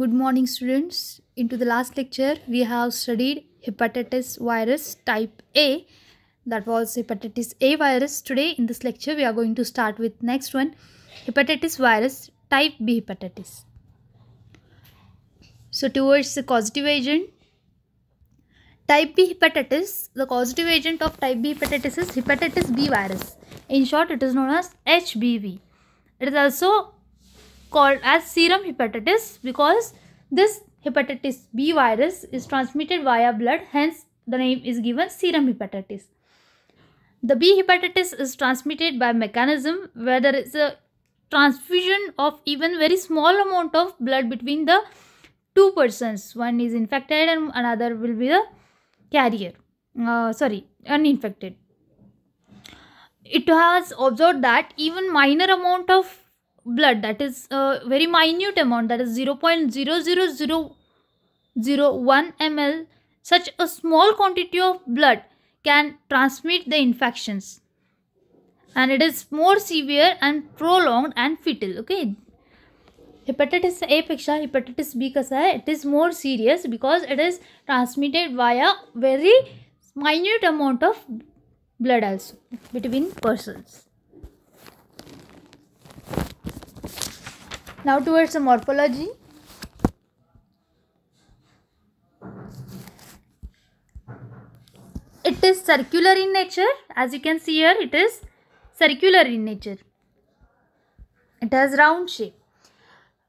Good morning students. Into the last lecture we have studied hepatitis virus type A that was hepatitis A virus. Today in this lecture we are going to start with next one hepatitis virus type B hepatitis. So towards the causative agent Type B hepatitis, the causative agent of type B hepatitis is hepatitis B virus. In short, it is known as HBV. It is also called as serum hepatitis because this hepatitis B virus is transmitted via blood hence the name is given serum hepatitis. The B hepatitis is transmitted by mechanism where there is a transfusion of even very small amount of blood between the two persons. One is infected and another will be the carrier. Uh, sorry, uninfected. It has observed that even minor amount of blood that is a very minute amount that is 0.00001 ml such a small quantity of blood can transmit the infections and it is more severe and prolonged and fatal okay hepatitis A peksha hepatitis B कसा है it is more serious because it is transmitted via very minute amount of blood also between persons Now towards the morphology. It is circular in nature. As you can see here, it is circular in nature. It has round shape.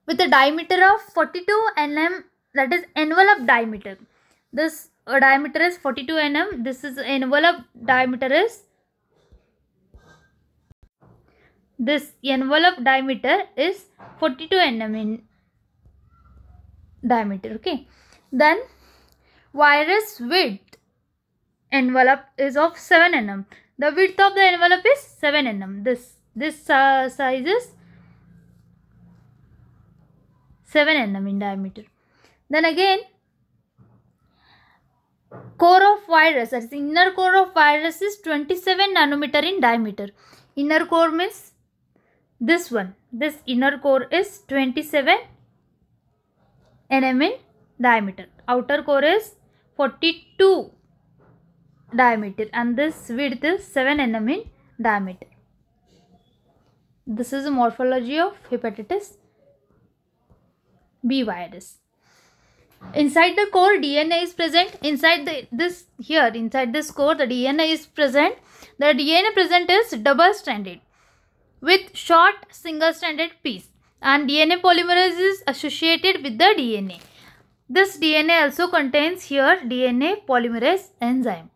With a diameter of 42 nm, that is envelope diameter. This uh, diameter is 42 nm. This is envelope diameter is This envelope diameter is 42 mm in diameter. Okay. Then virus width envelope is of 7 mm. The width of the envelope is 7 mm. This this uh, size is 7 mm in diameter. Then again core of virus, that is inner core of virus is 27 nanometer in diameter. Inner core means this one this inner core is 27 nm in diameter outer core is 42 diameter and this width is 7 nm in diameter this is the morphology of hepatitis b virus inside the core dna is present inside the, this here inside this core the dna is present the dna present is double stranded with short single-stranded piece and DNA polymerase is associated with the DNA. This DNA also contains here DNA polymerase enzyme.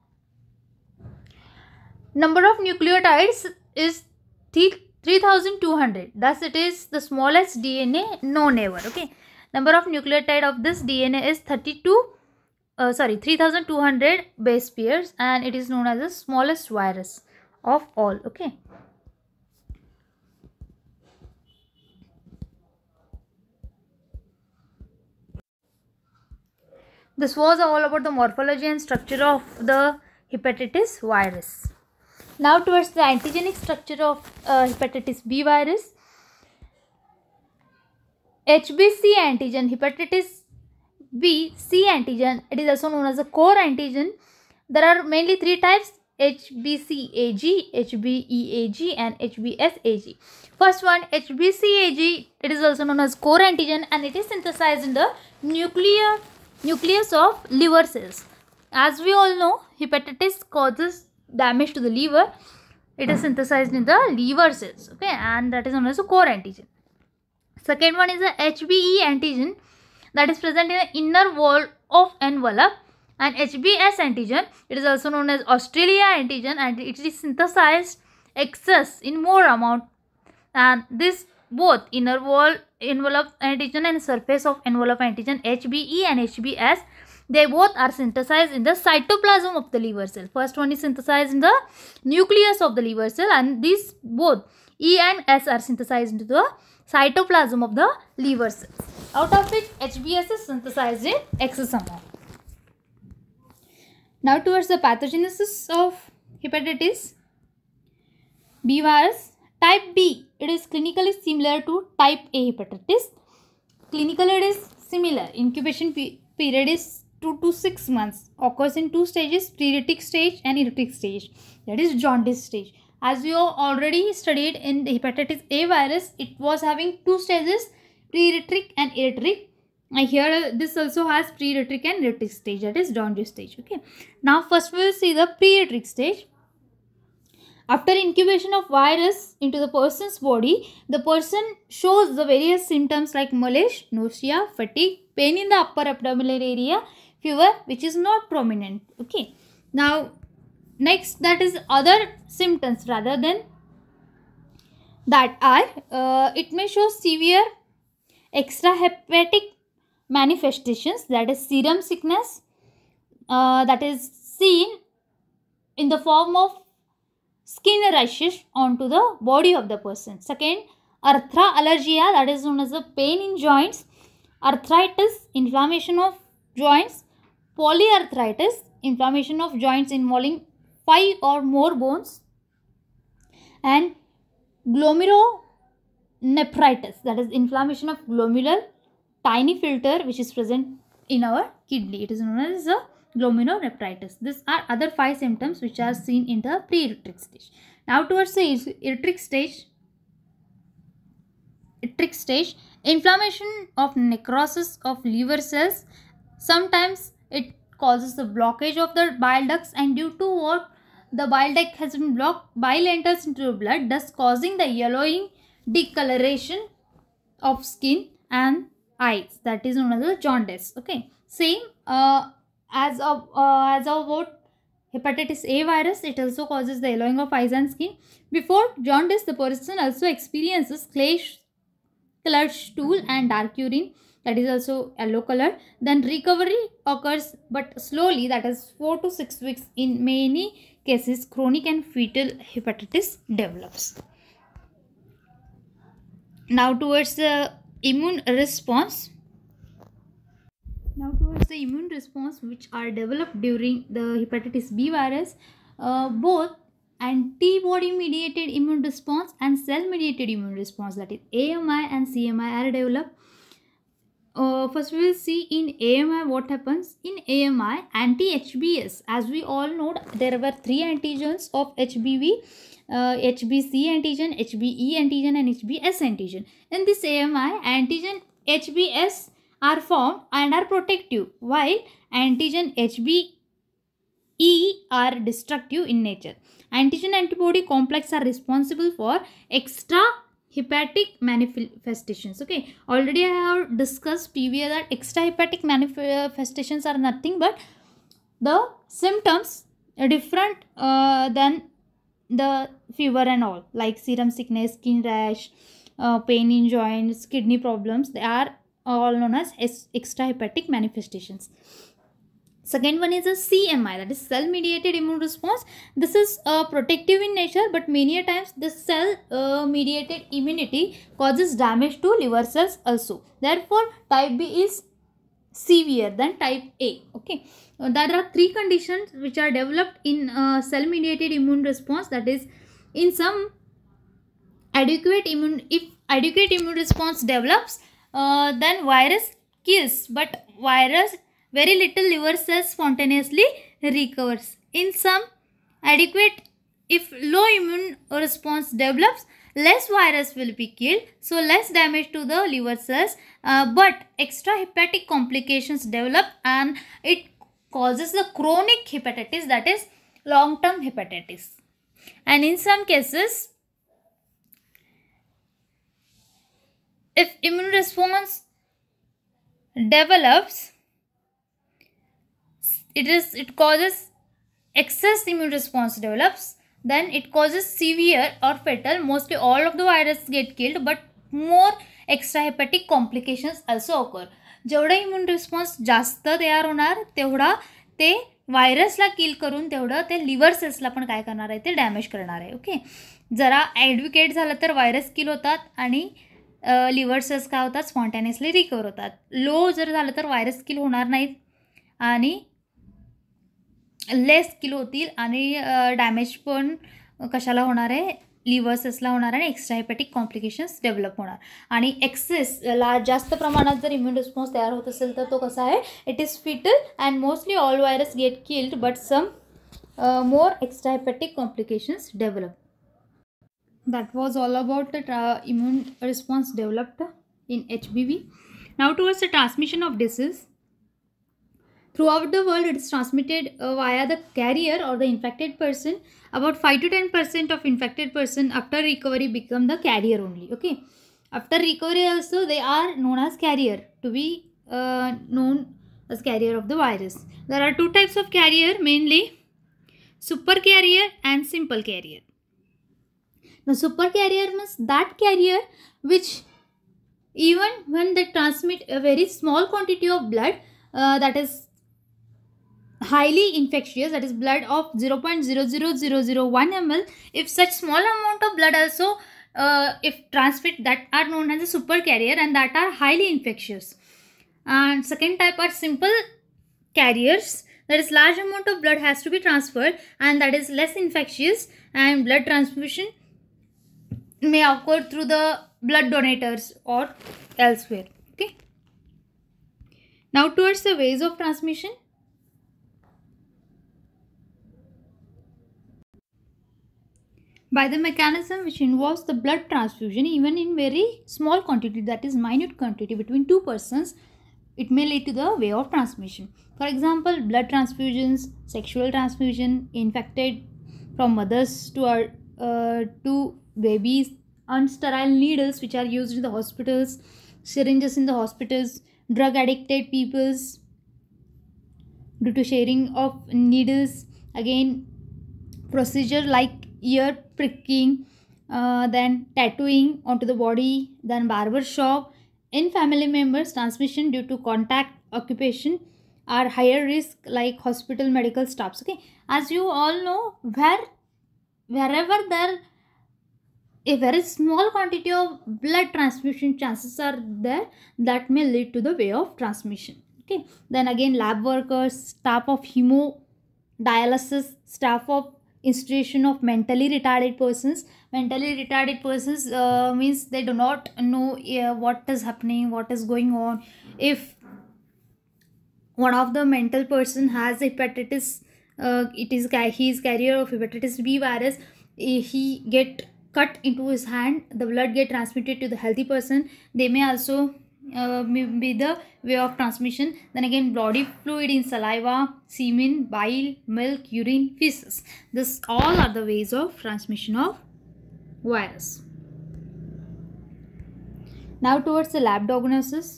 Number of nucleotides is 3200 thus it is the smallest DNA known ever okay. Number of nucleotide of this DNA is 32 uh, sorry 3200 base pairs and it is known as the smallest virus of all okay. This was all about the morphology and structure of the hepatitis virus. Now towards the antigenic structure of uh, hepatitis B virus. HBC antigen, hepatitis B, C antigen, it is also known as a core antigen. There are mainly three types, HBCAG, HBEAG and HBSAG. First one, HBCAG, it is also known as core antigen and it is synthesized in the nuclear nucleus of liver cells. As we all know, hepatitis causes damage to the liver. It is synthesized in the liver cells, okay, and that is known as a core antigen. Second one is the HBe antigen that is present in the inner wall of envelope and HBS antigen, it is also known as Australia antigen and it is synthesized excess in more amount and this both inner wall envelope antigen and surface of envelope antigen HBE and HBS. They both are synthesized in the cytoplasm of the liver cell. First one is synthesized in the nucleus of the liver cell and these both E and S are synthesized into the cytoplasm of the liver cell. Out of which HBS is synthesized in exosomal. Now towards the pathogenesis of hepatitis B virus Type B, it is clinically similar to type A hepatitis. Clinically it is similar. Incubation period is 2 to 6 months. Occurs in two stages, periodic stage and erutic stage. That is jaundice stage. As we already studied in the hepatitis A virus, it was having two stages, pre-erutic and erutic. I hear this also has pre-erutic and erutic stage, that is jaundice stage. Okay. Now first we will see the pre-erutic stage. After incubation of virus into the person's body, the person shows the various symptoms like malaise, nausea, fatigue, pain in the upper abdominal area, fever which is not prominent. Okay. Now, next that is other symptoms rather than that are uh, it may show severe extrahepatic manifestations that is serum sickness uh, that is seen in the form of skin rashes onto the body of the person. Second, arthra allergia that is known as the pain in joints, arthritis, inflammation of joints, polyarthritis, inflammation of joints involving five or more bones and glomerulonephritis that is inflammation of glomerular tiny filter which is present in our kidney. It is known as the glomerulonephrititis. These are other five symptoms which are seen in the pre-electric stage. Now towards the electric stage, electric stage, inflammation of necrosis of liver cells, sometimes it causes the blockage of the bile ducts and due to what the bile duct has been blocked, bile enters into the blood thus causing the yellowing decoloration of skin and eyes that is known as the jaundice. Okay, same uh, as of uh, as of what hepatitis A virus, it also causes the yellowing of eyes and skin. Before jaundice, the person also experiences clayish colored stool and dark urine that is also yellow color. Then recovery occurs but slowly that is 4 to 6 weeks in many cases chronic and fetal hepatitis develops. Now towards the immune response of the immune response which are developed during the hepatitis B virus, uh, both antibody mediated immune response and cell mediated immune response that is AMI and CMI are developed. Uh, first we will see in AMI what happens. In AMI anti-HBs as we all know there were three antigens of HBV. Uh, HBC antigen, HBE antigen and HBS antigen. In this AMI antigen HBS are formed and are protective while antigen HBE are destructive in nature. Antigen antibody complex are responsible for extra hepatic manifestations okay already i have discussed previously that hepatic manifestations are nothing but the symptoms different uh, than the fever and all like serum sickness skin rash uh, pain in joints kidney problems they are all known as extrahepatic manifestations. Second one is a CMI that is cell mediated immune response. This is uh, protective in nature but many a times the cell uh, mediated immunity causes damage to liver cells also. Therefore type B is severe than type A. Okay. Uh, there are three conditions which are developed in uh, cell mediated immune response that is in some adequate immune if adequate immune response develops uh, then virus kills but virus very little liver cells spontaneously recovers. In some adequate if low immune response develops less virus will be killed so less damage to the liver cells uh, but extra hepatic complications develop and it causes the chronic hepatitis that is long term hepatitis and in some cases if immune response develops it is it causes excess immune response develops then it causes severe or fatal mostly all of the virus get killed but more extrahepatic complications also occur जेवढा immune response जास्त तयार होणार तेवढा ते व्हायरसला किल करून तेवढं ते liver सेल्सला पण काय करणार आहे ते डॅमेज करणार आहे ओके जरा ॲडव्हिकेट झालं तर व्हायरस किल होतात आणि लिव्हर सेल्स काय होतात स्पॉन्टॅनियसली रिकवर होतात लो जर झालं तर वायरस किल होणार नाहीत आणि लेस किल होतील आणि डॅमेज पण कशाला होणार आहे लिव्हर सेल्सला होणार आणि एक्स्ट्रा हेपॅटिक कॉम्प्लिकेशन्स डेव्हलप होणार आणि एक्सेस ला जास्त प्रमाणात जर इम्युन रिस्पॉन्स तयार होत असेल तर तो कसा आहे it is fatal and mostly all virus get killed but some more extra hepatic complications develop that was all about the immune response developed in HBV. Now towards the transmission of disease. Throughout the world, it is transmitted uh, via the carrier or the infected person. About 5 to 10% of infected person after recovery become the carrier only. Okay. After recovery also, they are known as carrier to be uh, known as carrier of the virus. There are two types of carrier mainly super carrier and simple carrier. The carrier means that carrier which even when they transmit a very small quantity of blood uh, that is highly infectious that is blood of 0.00001 ml if such small amount of blood also uh, if transmit that are known as a carrier and that are highly infectious and second type are simple carriers that is large amount of blood has to be transferred and that is less infectious and blood transmission may occur through the blood donators or elsewhere okay now towards the ways of transmission by the mechanism which involves the blood transfusion even in very small quantity that is minute quantity between two persons it may lead to the way of transmission for example blood transfusions sexual transfusion infected from mothers to our uh, to babies unsterile needles which are used in the hospitals syringes in the hospitals drug addicted peoples due to sharing of needles again procedure like ear pricking uh, then tattooing onto the body then barber shop in family members transmission due to contact occupation are higher risk like hospital medical staffs okay as you all know where wherever there a very small quantity of blood transfusion chances are there that may lead to the way of transmission okay then again lab workers staff of hemodialysis staff of institution of mentally retarded persons mentally retarded persons uh, means they do not know uh, what is happening what is going on if one of the mental person has hepatitis uh, it is he is carrier of hepatitis b virus eh, he get cut into his hand the blood get transmitted to the healthy person they may also uh, be the way of transmission then again body fluid in saliva semen bile milk urine feces this all are the ways of transmission of virus now towards the lab diagnosis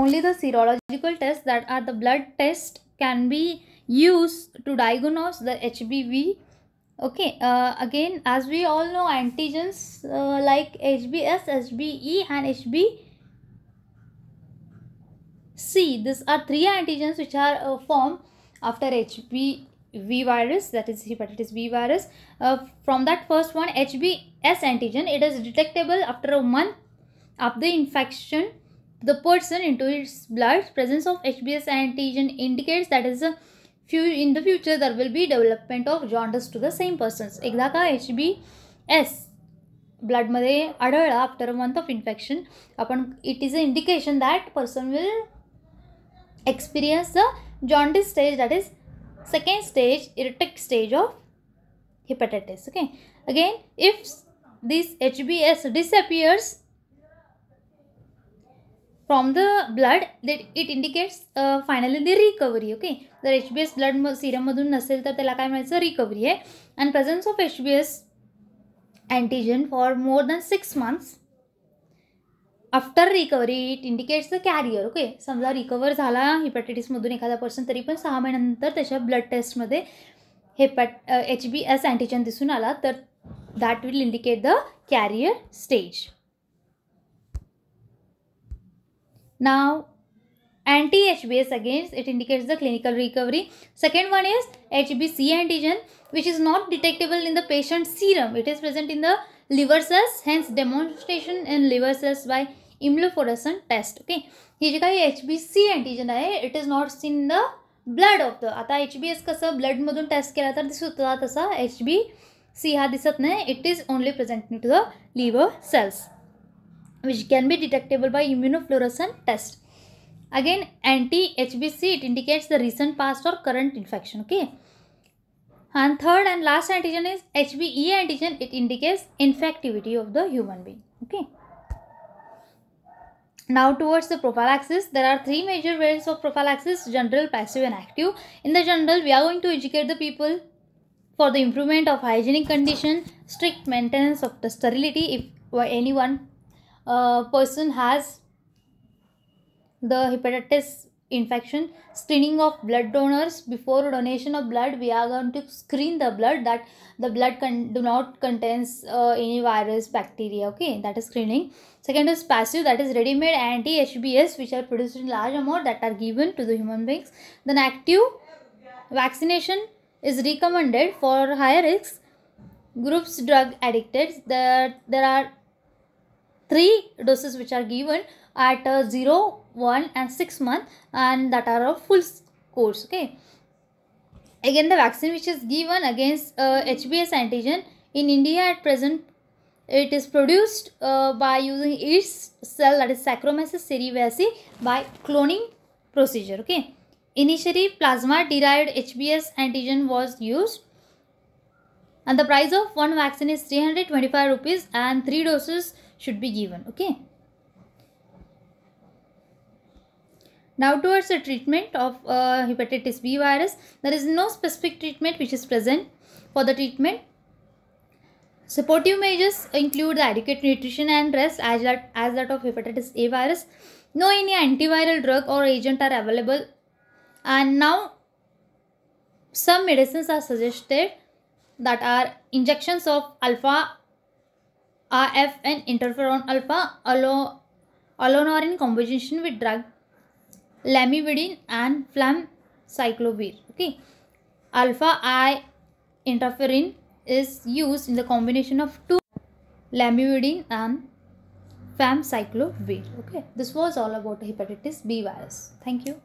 only the serological tests that are the blood test can be used to diagnose the hbv okay uh, again as we all know antigens uh, like hbs hbe and hbc these are three antigens which are uh, formed after hbv virus that is hepatitis b virus uh, from that first one hbs antigen it is detectable after a month of the infection the person into its blood presence of hbs antigen indicates that is a uh, in the future there will be development of jaundice to the same persons ekda ka hbs blood madhe adala after a month of infection upon it is an indication that person will experience the jaundice stage that is second stage irritable stage of hepatitis okay again if this hbs disappears from the blood that it indicates finally the recovery okay जर H B S blood सिरममधून नसेल तर त्याला काय म्हणायचं recovery आहे and presence of H B S antigen for more than six months after recovery it indicates the carrier okay समजा recover झाला हिपॅटायटिसमधून एखादा पर्सन तरी पण सहा महिन्यानंतर त्याच्या ब्लड टेस्टमध्ये हेपॅट एच बी एस अँटीजन दिसून आला तर that will indicate the carrier stage Now, anti-HBs against, it indicates the clinical recovery. Second one is HBC antigen, which is not detectable in the patient's serum. It is present in the liver cells, hence demonstration in liver cells by immunofluorescent test. Okay, ये जगह ये HBC antigen है. It is not seen in the the blood of the आता H B S कसं ब्लडमधून test केला तर H B C हा दिसत नहीं. It is only to the which can be detectable by immunofluorescent test. Again, anti-HBC, it indicates the recent past or current infection, okay. And third and last antigen is HBe antigen, it indicates infectivity of the human being, okay. Now towards the prophylaxis, there are three major variants of prophylaxis, general, passive and active. In the general, we are going to educate the people for the improvement of hygienic condition, strict maintenance of the sterility if anyone a person has the hepatitis infection screening of blood donors before donation of blood we are going to screen the blood that the blood can do not contains uh, any virus bacteria okay that is screening second is passive that is ready made anti hbs which are produced in large amount that are given to the human beings then active vaccination is recommended for higher risk groups drug addicted there there are three doses which are given at uh, 0 1 and 6 month and that are a full course okay again the vaccine which is given against uh, hbs antigen in india at present it is produced uh, by using yeast cell that is saccharomyces cerevisiae by cloning procedure okay initially plasma derived hbs antigen was used and the price of one vaccine is 325 rupees and three doses should be given okay Now towards the treatment of uh, hepatitis B virus, there is no specific treatment which is present for the treatment. Supportive measures include the adequate nutrition and rest as that, as that of hepatitis A virus. No any antiviral drug or agent are available and now some medicines are suggested that are injections of alpha RF and interferon alpha alone, alone or in combination with drug lamivudine and famcyclovir. Okay. Alpha I interferon is used in the combination of two lamivudine and famcyclovir. Okay. This was all about hepatitis B virus. Thank you.